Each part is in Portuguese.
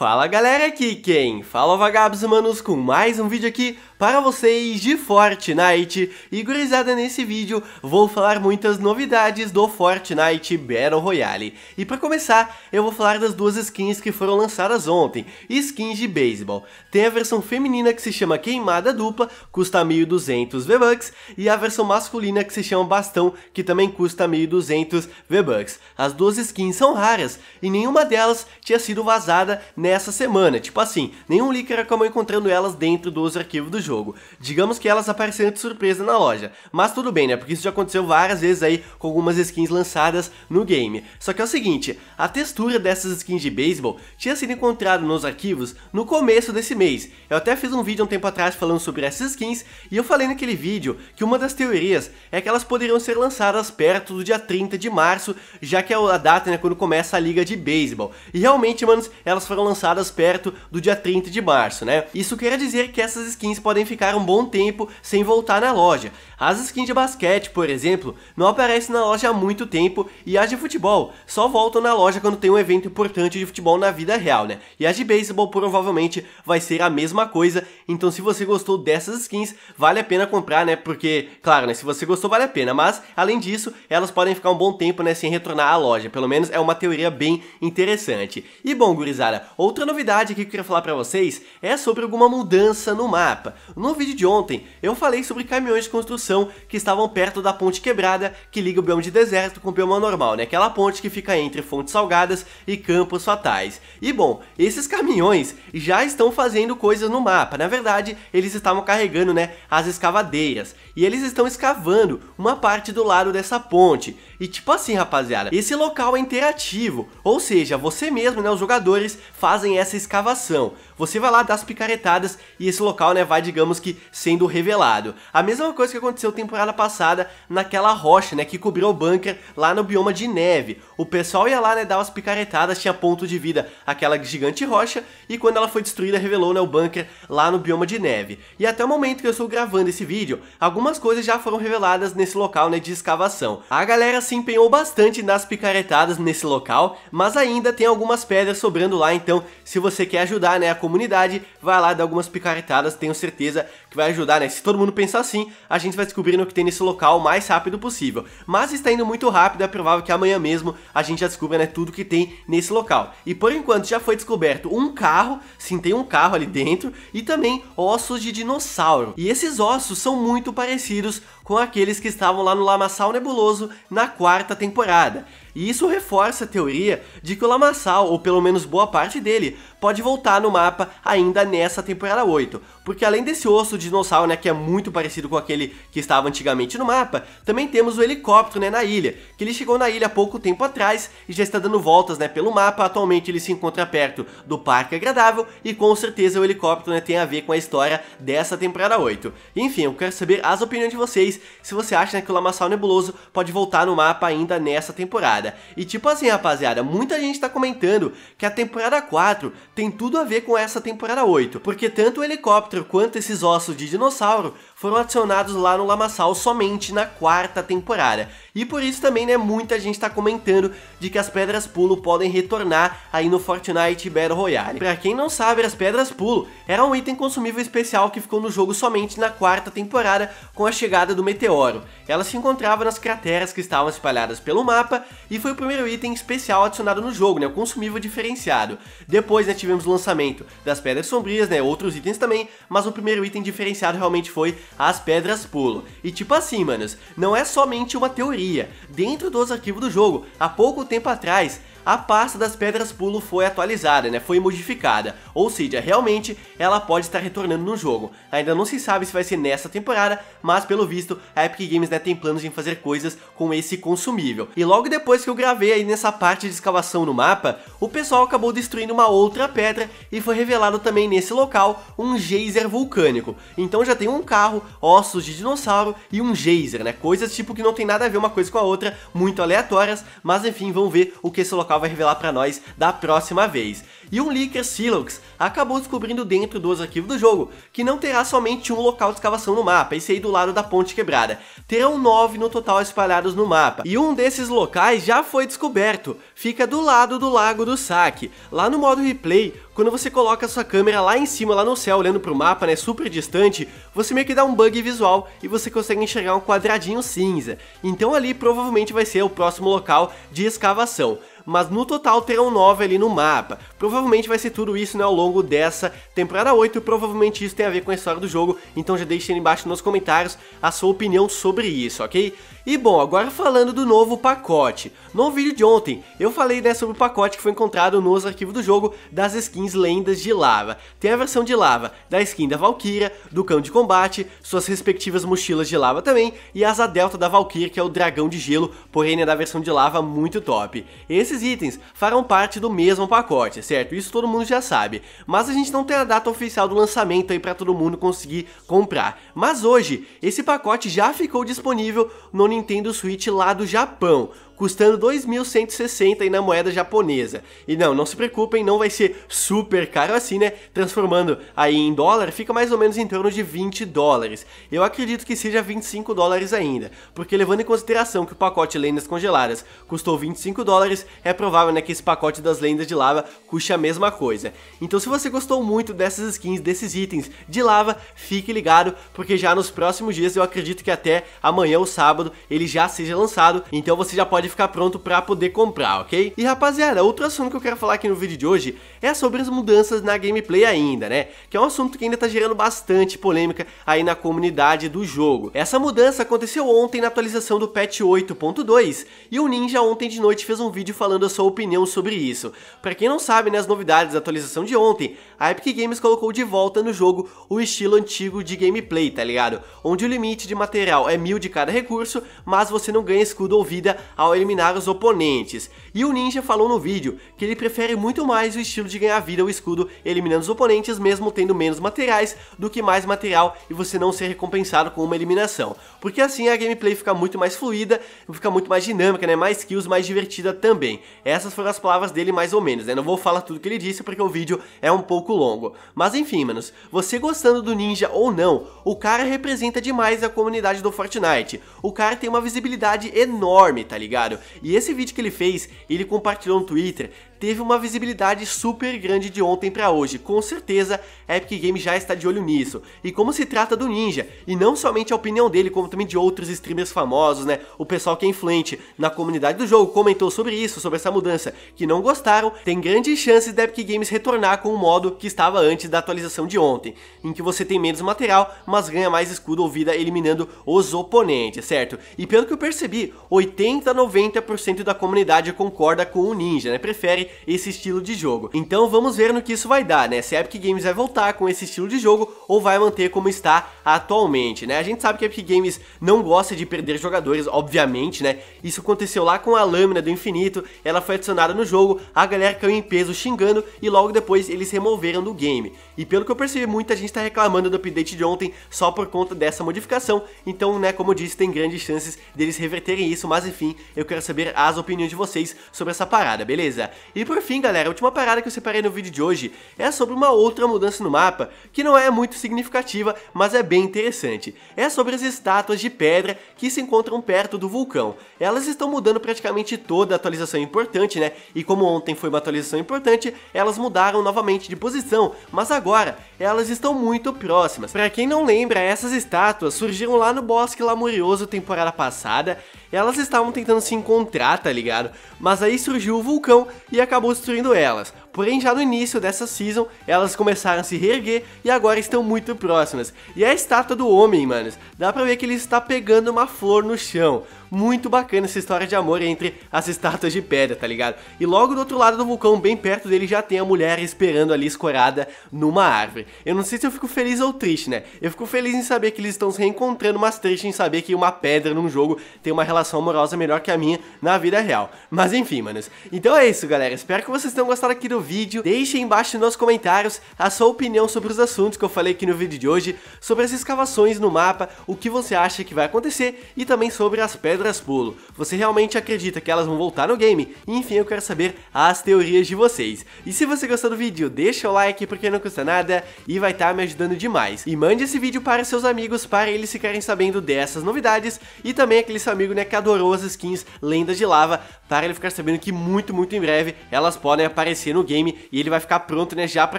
Fala galera, aqui quem? Fala vagabos humanos com mais um vídeo aqui para vocês de Fortnite. E gurizada, nesse vídeo vou falar muitas novidades do Fortnite Battle Royale. E para começar, eu vou falar das duas skins que foram lançadas ontem, skins de beisebol. Tem a versão feminina que se chama Queimada Dupla, custa 1.200 V-Bucks, e a versão masculina que se chama Bastão, que também custa 1.200 V-Bucks. As duas skins são raras, e nenhuma delas tinha sido vazada nessa semana, tipo assim, nenhum leaker acabou encontrando elas dentro dos arquivos do jogo jogo. Digamos que elas apareceram de surpresa na loja, mas tudo bem, né? Porque isso já aconteceu várias vezes aí com algumas skins lançadas no game. Só que é o seguinte, a textura dessas skins de beisebol tinha sido encontrada nos arquivos no começo desse mês. Eu até fiz um vídeo um tempo atrás falando sobre essas skins e eu falei naquele vídeo que uma das teorias é que elas poderiam ser lançadas perto do dia 30 de março, já que é a data né, quando começa a liga de beisebol. E realmente, manos, elas foram lançadas perto do dia 30 de março, né? Isso quer dizer que essas skins podem podem ficar um bom tempo sem voltar na loja. As skins de basquete, por exemplo, não aparecem na loja há muito tempo e as de futebol só voltam na loja quando tem um evento importante de futebol na vida real, né? E as de beisebol provavelmente vai ser a mesma coisa, então se você gostou dessas skins, vale a pena comprar, né? Porque, claro, né, se você gostou vale a pena, mas além disso, elas podem ficar um bom tempo, né, sem retornar à loja. Pelo menos é uma teoria bem interessante. E bom, gurizada, outra novidade aqui que eu queria falar para vocês é sobre alguma mudança no mapa. No vídeo de ontem, eu falei sobre caminhões de construção que estavam perto da ponte quebrada que liga o bioma de deserto com o bioma normal, né? Aquela ponte que fica entre Fontes Salgadas e Campos Fatais. E bom, esses caminhões já estão fazendo coisas no mapa. Na verdade, eles estavam carregando, né, as escavadeiras. E eles estão escavando uma parte do lado dessa ponte. E tipo assim, rapaziada, esse local é interativo, ou seja, você mesmo, né, os jogadores fazem essa escavação você vai lá dar as picaretadas e esse local, né, vai, digamos que, sendo revelado. A mesma coisa que aconteceu temporada passada naquela rocha, né, que cobriu o bunker lá no bioma de neve. O pessoal ia lá, né, dar umas picaretadas, tinha ponto de vida aquela gigante rocha e quando ela foi destruída revelou, né, o bunker lá no bioma de neve. E até o momento que eu estou gravando esse vídeo, algumas coisas já foram reveladas nesse local, né, de escavação. A galera se empenhou bastante nas picaretadas nesse local, mas ainda tem algumas pedras sobrando lá, então se você quer ajudar, né, a comunidade, vai lá dar algumas picaretadas, tenho certeza que vai ajudar, né? Se todo mundo pensar assim, a gente vai descobrindo o que tem nesse local o mais rápido possível. Mas está indo muito rápido, é provável que amanhã mesmo a gente já descubra, né, tudo que tem nesse local. E por enquanto já foi descoberto um carro, sim, tem um carro ali dentro, e também ossos de dinossauro. E esses ossos são muito parecidos com aqueles que estavam lá no Lamaçal Nebuloso na quarta temporada. E isso reforça a teoria de que o lamaçal, ou pelo menos boa parte dele, pode voltar no mapa ainda nessa temporada 8. Porque além desse osso de dinossauro, né, que é muito parecido com aquele que estava antigamente no mapa, também temos o helicóptero, né, na ilha, que ele chegou na ilha há pouco tempo atrás e já está dando voltas, né, pelo mapa. Atualmente ele se encontra perto do Parque Agradável e com certeza o helicóptero, né, tem a ver com a história dessa temporada 8. Enfim, eu quero saber as opiniões de vocês, se você acha né, que o lamaçal nebuloso pode voltar no mapa ainda nessa temporada temporada. E tipo assim, rapaziada, muita gente tá comentando que a temporada 4 tem tudo a ver com essa temporada 8, porque tanto o helicóptero quanto esses ossos de dinossauro foram adicionados lá no lamaçal somente na quarta temporada. E por isso também, né, muita gente tá comentando de que as pedras pulo podem retornar aí no Fortnite Battle Royale. Pra quem não sabe, as pedras pulo era um item consumível especial que ficou no jogo somente na quarta temporada com a chegada do meteoro. Ela se encontrava nas crateras que estavam espalhadas pelo mapa e foi o primeiro item especial adicionado no jogo, né, o consumível diferenciado. Depois né, tivemos o lançamento das pedras sombrias, né, outros itens também, mas o primeiro item diferenciado realmente foi as pedras pulo. E tipo assim, manos, não é somente uma teoria. Dentro dos arquivos do jogo, há pouco tempo atrás, a pasta das pedras pulo foi atualizada, né? Foi modificada. Ou seja, realmente ela pode estar retornando no jogo. Ainda não se sabe se vai ser nessa temporada, mas pelo visto a Epic Games né, tem planos em fazer coisas com esse consumível. E logo depois que eu gravei aí nessa parte de escavação no mapa, o pessoal acabou destruindo uma outra pedra e foi revelado também nesse local um geyser vulcânico. Então já tem um carro, ossos de dinossauro e um geyser, né? Coisas tipo que não tem nada a ver uma coisa com a outra, muito aleatórias, mas enfim, vamos ver o que esse local vai revelar para nós da próxima vez. E um leaker Silox acabou descobrindo dentro dos arquivos do jogo que não terá somente um local de escavação no mapa, esse aí do lado da ponte quebrada. Terão nove no total espalhados no mapa. E um desses locais já foi descoberto, fica do lado do Lago do Saque. Lá no modo replay, quando você coloca sua câmera lá em cima, lá no céu, olhando pro mapa, né, super distante, você meio que dá um bug visual e você consegue enxergar um quadradinho cinza. Então ali provavelmente vai ser o próximo local de escavação mas no total terão 9 ali no mapa. Provavelmente vai ser tudo isso né, ao longo dessa temporada 8, provavelmente isso tem a ver com a história do jogo, então já deixe aí embaixo nos comentários a sua opinião sobre isso, ok? E bom, agora falando do novo pacote. No vídeo de ontem, eu falei né, sobre o pacote que foi encontrado nos arquivos do jogo das skins lendas de lava. Tem a versão de lava da skin da Valkyria, do cão de combate, suas respectivas mochilas de lava também, e a asa delta da Valkyria, que é o dragão de gelo, porém é da versão de lava muito top. Esses esses itens farão parte do mesmo pacote, certo? Isso todo mundo já sabe, mas a gente não tem a data oficial do lançamento aí para todo mundo conseguir comprar. Mas hoje, esse pacote já ficou disponível no Nintendo Switch lá do Japão custando 2.160 na moeda japonesa. E não, não se preocupem, não vai ser super caro assim, né? Transformando aí em dólar, fica mais ou menos em torno de 20 dólares. Eu acredito que seja 25 dólares ainda, porque levando em consideração que o pacote lendas congeladas custou 25 dólares, é provável né, que esse pacote das lendas de lava custe a mesma coisa. Então se você gostou muito dessas skins, desses itens de lava, fique ligado, porque já nos próximos dias, eu acredito que até amanhã ou sábado, ele já seja lançado, então você já pode ficar pronto para poder comprar, ok? E rapaziada, outro assunto que eu quero falar aqui no vídeo de hoje é sobre as mudanças na gameplay ainda, né? Que é um assunto que ainda tá gerando bastante polêmica aí na comunidade do jogo. Essa mudança aconteceu ontem na atualização do patch 8.2 e o Ninja ontem de noite fez um vídeo falando a sua opinião sobre isso. Para quem não sabe, né, as novidades da atualização de ontem, a Epic Games colocou de volta no jogo o estilo antigo de gameplay, tá ligado? Onde o limite de material é mil de cada recurso, mas você não ganha escudo ou vida ao eliminar os oponentes. E o ninja falou no vídeo que ele prefere muito mais o estilo de ganhar vida ou escudo eliminando os oponentes mesmo tendo menos materiais do que mais material e você não ser recompensado com uma eliminação. Porque assim a gameplay fica muito mais fluida, fica muito mais dinâmica, né? Mais kills, mais divertida também. Essas foram as palavras dele mais ou menos, né? Não vou falar tudo que ele disse porque o vídeo é um pouco longo. Mas enfim, manos, você gostando do ninja ou não, o cara representa demais a comunidade do Fortnite. O cara tem uma visibilidade enorme, tá ligado? comentário. E esse vídeo que ele fez, ele compartilhou no Twitter, teve uma visibilidade super grande de ontem para hoje. Com certeza, Epic Games já está de olho nisso. E como se trata do Ninja, e não somente a opinião dele, como também de outros streamers famosos, né? O pessoal que é influente na comunidade do jogo comentou sobre isso, sobre essa mudança, que não gostaram, tem grandes chances da Epic Games retornar com o modo que estava antes da atualização de ontem, em que você tem menos material, mas ganha mais escudo ou vida eliminando os oponentes, certo? E pelo que eu percebi, 80 90% da comunidade concorda com o Ninja, né? Prefere esse estilo de jogo. Então vamos ver no que isso vai dar, né? Se a Epic Games vai voltar com esse estilo de jogo ou vai manter como está atualmente, né? A gente sabe que a Epic Games não gosta de perder jogadores, obviamente, né? Isso aconteceu lá com a Lâmina do Infinito, ela foi adicionada no jogo, a galera caiu em peso xingando e logo depois eles removeram do game. E pelo que eu percebi, muita gente está reclamando do update de ontem só por conta dessa modificação, então, né, como eu disse, tem grandes chances deles reverterem isso, mas enfim, eu quero saber as opiniões de vocês sobre essa parada, beleza? E e por fim, galera, a última parada que eu separei no vídeo de hoje é sobre uma outra mudança no mapa, que não é muito significativa, mas é bem interessante. É sobre as estátuas de pedra que se encontram perto do vulcão. Elas estão mudando praticamente toda a atualização importante, né? E como ontem foi uma atualização importante, elas mudaram novamente de posição, mas agora elas estão muito próximas. Para quem não lembra, essas estátuas surgiram lá no Bosque Lamurioso temporada passada, elas estavam tentando se encontrar, tá ligado? Mas aí surgiu o vulcão e a acabou destruindo elas porém já no início dessa season elas começaram a se reerguer e agora estão muito próximas. E é a estátua do homem, manos, dá pra ver que ele está pegando uma flor no chão. Muito bacana essa história de amor entre as estátuas de pedra, tá ligado? E logo do outro lado do vulcão, bem perto dele, já tem a mulher esperando ali escorada numa árvore. Eu não sei se eu fico feliz ou triste, né? Eu fico feliz em saber que eles estão se reencontrando, mas triste em saber que uma pedra num jogo tem uma relação amorosa melhor que a minha na vida real. Mas enfim, manos. Então é isso, galera. Espero que vocês tenham gostado aqui do o vídeo, deixe embaixo nos comentários a sua opinião sobre os assuntos que eu falei aqui no vídeo de hoje, sobre as escavações no mapa, o que você acha que vai acontecer e também sobre as pedras pulo. Você realmente acredita que elas vão voltar no game? Enfim, eu quero saber as teorias de vocês. E se você gostou do vídeo, deixa o like porque não custa nada e vai estar tá me ajudando demais. E mande esse vídeo para seus amigos para eles ficarem sabendo dessas novidades e também aquele seu amigo né, que adorou as skins Lendas de Lava para ele ficar sabendo que muito, muito em breve elas podem aparecer no game game e ele vai ficar pronto né, já para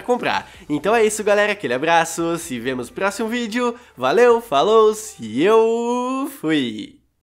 comprar. Então é isso galera, aquele abraço, se vemos no próximo vídeo, valeu, falou, e eu fui!